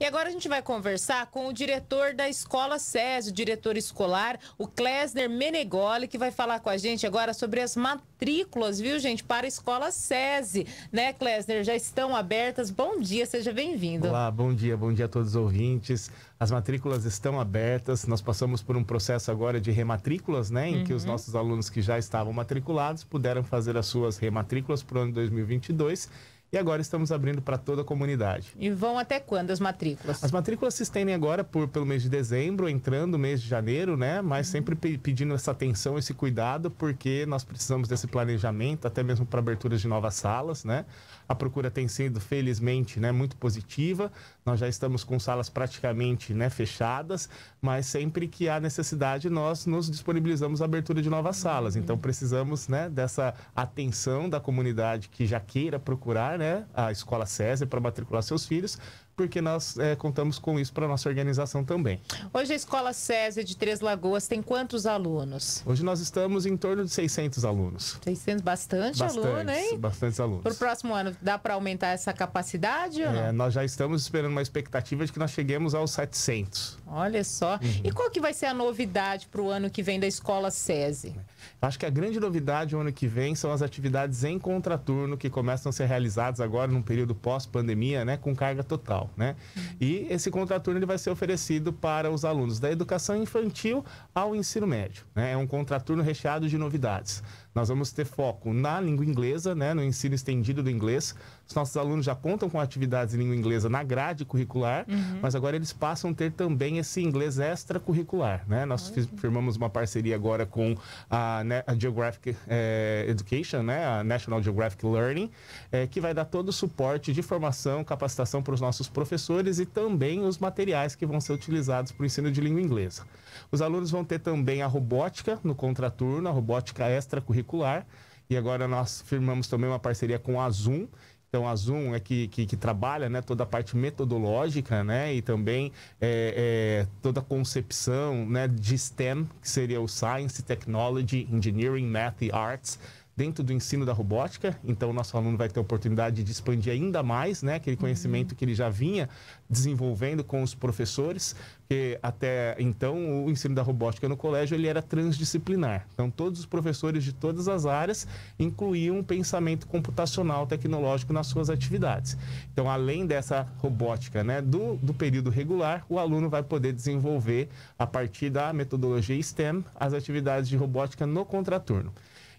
E agora a gente vai conversar com o diretor da Escola SES, o diretor escolar, o Klesner Menegoli, que vai falar com a gente agora sobre as matrículas, viu, gente, para a Escola SESI, né, Klesner? Já estão abertas. Bom dia, seja bem-vindo. Olá, bom dia, bom dia a todos os ouvintes. As matrículas estão abertas. Nós passamos por um processo agora de rematrículas, né, em uhum. que os uhum. nossos alunos que já estavam matriculados puderam fazer as suas rematrículas para o ano 2022 e agora estamos abrindo para toda a comunidade. E vão até quando as matrículas? As matrículas se estendem agora por, pelo mês de dezembro, entrando o mês de janeiro, né? Mas uhum. sempre pe pedindo essa atenção, esse cuidado, porque nós precisamos desse planejamento, até mesmo para aberturas de novas salas, né? A procura tem sido, felizmente, né, muito positiva. Nós já estamos com salas praticamente né, fechadas, mas sempre que há necessidade, nós nos disponibilizamos a abertura de novas salas. Então uhum. precisamos né, dessa atenção da comunidade que já queira procurar né, a escola César para matricular seus filhos, porque nós é, contamos com isso para nossa organização também. Hoje a Escola César de Três Lagoas tem quantos alunos? Hoje nós estamos em torno de 600 alunos. 600, bastante aluno, hein? Bastantes alunos. Para o próximo ano, dá para aumentar essa capacidade é, Nós já estamos esperando uma expectativa de que nós cheguemos aos 700. Olha só. Uhum. E qual que vai ser a novidade para o ano que vem da Escola SESI? Acho que a grande novidade o ano que vem são as atividades em contraturno que começam a ser realizadas agora num período pós-pandemia, né, com carga total, né? Uhum. E esse contraturno ele vai ser oferecido para os alunos da educação infantil ao ensino médio, né? É um contraturno recheado de novidades. Nós vamos ter foco na língua inglesa, né, no ensino estendido do inglês. Os nossos alunos já contam com atividades em língua inglesa na grade curricular, uhum. mas agora eles passam a ter também esse inglês extracurricular, né? Nós firmamos uma parceria agora com a, né, a Geographic eh, Education, né? A National Geographic Learning, eh, que vai dar todo o suporte de formação, capacitação para os nossos professores e também os materiais que vão ser utilizados para o ensino de língua inglesa. Os alunos vão ter também a robótica no contraturno, a robótica extracurricular. E agora nós firmamos também uma parceria com a Zoom, então, a Zoom é que, que, que, trabalha né, toda a parte metodológica né, e também é, é, toda a concepção né, de STEM, que seria o Science, Technology, Engineering, Math e Arts, dentro do ensino da robótica. Então, o nosso aluno vai ter a oportunidade de expandir ainda mais né, aquele uhum. conhecimento que ele já vinha desenvolvendo com os professores, porque até então o ensino da robótica no colégio ele era transdisciplinar. Então, todos os professores de todas as áreas incluíam um pensamento computacional tecnológico nas suas atividades. Então, além dessa robótica né, do, do período regular, o aluno vai poder desenvolver, a partir da metodologia STEM, as atividades de robótica no contraturno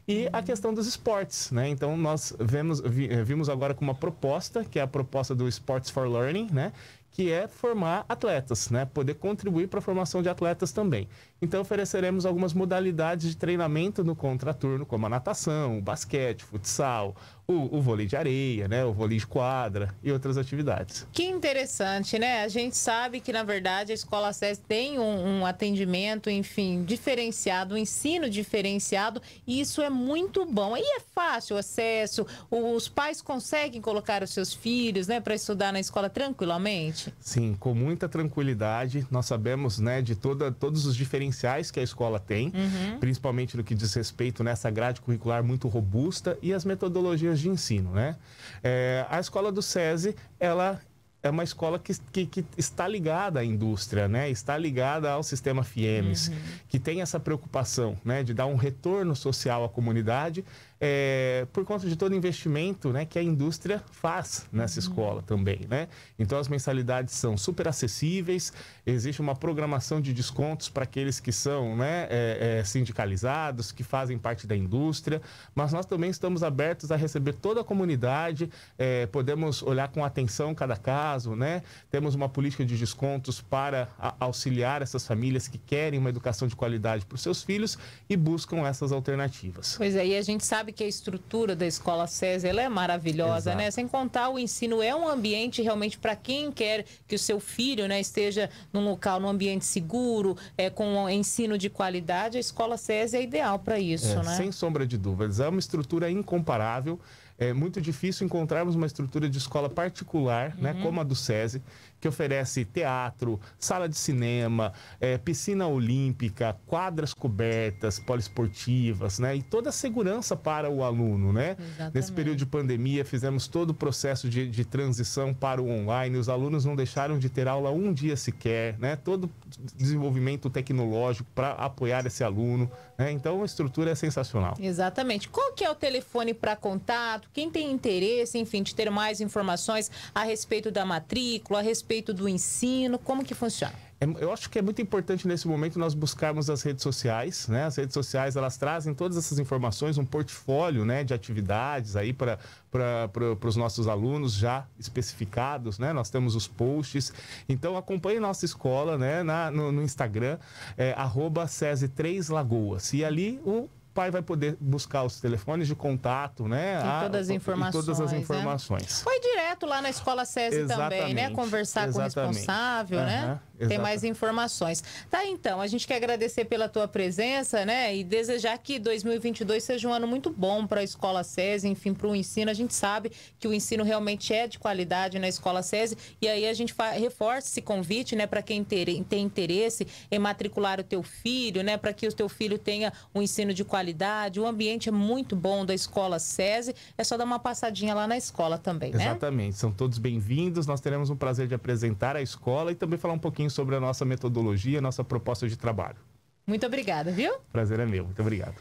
e a questão dos esportes, né? Então nós vemos, vi, eh, vimos agora com uma proposta, que é a proposta do Sports for Learning, né? que é formar atletas, né? Poder contribuir para a formação de atletas também. Então ofereceremos algumas modalidades de treinamento no contraturno, como a natação, o basquete, futsal, o, o vôlei de areia, né? O vôlei de quadra e outras atividades. Que interessante, né? A gente sabe que na verdade a escola SES tem um, um atendimento, enfim, diferenciado, um ensino diferenciado, e isso é muito bom. E é fácil o acesso. Os pais conseguem colocar os seus filhos, né, para estudar na escola tranquilamente. Sim, com muita tranquilidade. Nós sabemos né, de toda, todos os diferenciais que a escola tem, uhum. principalmente no que diz respeito nessa grade curricular muito robusta e as metodologias de ensino. Né? É, a escola do SESI, ela é uma escola que, que, que, está ligada à indústria, né? está ligada ao sistema FIEMES, uhum. que tem essa preocupação né? de dar um retorno social à comunidade é, por conta de todo investimento né, que a indústria faz nessa uhum. escola também. Né? Então as mensalidades são super acessíveis, existe uma programação de descontos para aqueles que são né, é, é, sindicalizados, que fazem parte da indústria, mas nós também estamos abertos a receber toda a comunidade, é, podemos olhar com atenção cada caso, né? temos uma política de descontos para auxiliar essas famílias que querem uma educação de qualidade para os seus filhos e buscam essas alternativas. Pois é, e a gente sabe sabe que a estrutura da escola SESI ela é maravilhosa, né? Exato. né? Sem contar o ensino é um ambiente realmente para quem quer que o seu filho, né, esteja num local, num ambiente seguro, é com um ensino de qualidade. A escola SESI é ideal para isso, é, né? Sem sombra de dúvidas, é uma estrutura incomparável é muito difícil encontrarmos uma estrutura de escola particular, né, uhum. né, como a do SESI, que oferece teatro, sala de cinema, é, piscina olímpica, quadras cobertas, poliesportivas, né, e toda a segurança para o aluno, né? Exatamente. Nesse período de pandemia, fizemos todo o processo de, de transição para o online, os alunos não deixaram de ter aula um dia sequer, né? Todo desenvolvimento tecnológico para apoiar esse aluno, né? Então, a estrutura é sensacional. Exatamente. Qual que é o telefone para contato? Quem tem interesse, enfim, de ter mais informações a respeito da matrícula, a respeito do ensino, como que funciona? É, eu acho que é muito importante nesse momento nós buscarmos as redes sociais, né? As redes sociais elas trazem todas essas informações, um portfólio, né, de atividades aí para para os nossos alunos já especificados, né? Nós temos os posts. Então acompanhe nossa escola, né? Na, no, no Instagram, é, arroba 3 Lagoas. E ali o pai vai poder buscar os telefones de contato, né? E ah, todas as informações. Todas as informações. Né? Foi direto lá na escola SESI também, né? Conversar Exatamente. com o responsável, uhum. né? Tem mais informações. Tá, então, a gente quer agradecer pela tua presença, né? E desejar que 2022 seja um ano muito bom para a escola SESI, enfim, para o ensino. A gente sabe que o ensino realmente é de qualidade na escola SESI. E aí a gente reforça esse convite, né, para quem ter, tem interesse em matricular o teu filho, né, para que o teu filho tenha um ensino de qualidade qualidade, o ambiente é muito bom da escola SESI. É só dar uma passadinha lá na escola também, né? Exatamente. São todos bem-vindos. Nós teremos o prazer de apresentar a escola e também falar um pouquinho sobre a nossa metodologia, a nossa proposta de trabalho. Muito obrigada, viu? Prazer é meu. Muito obrigado.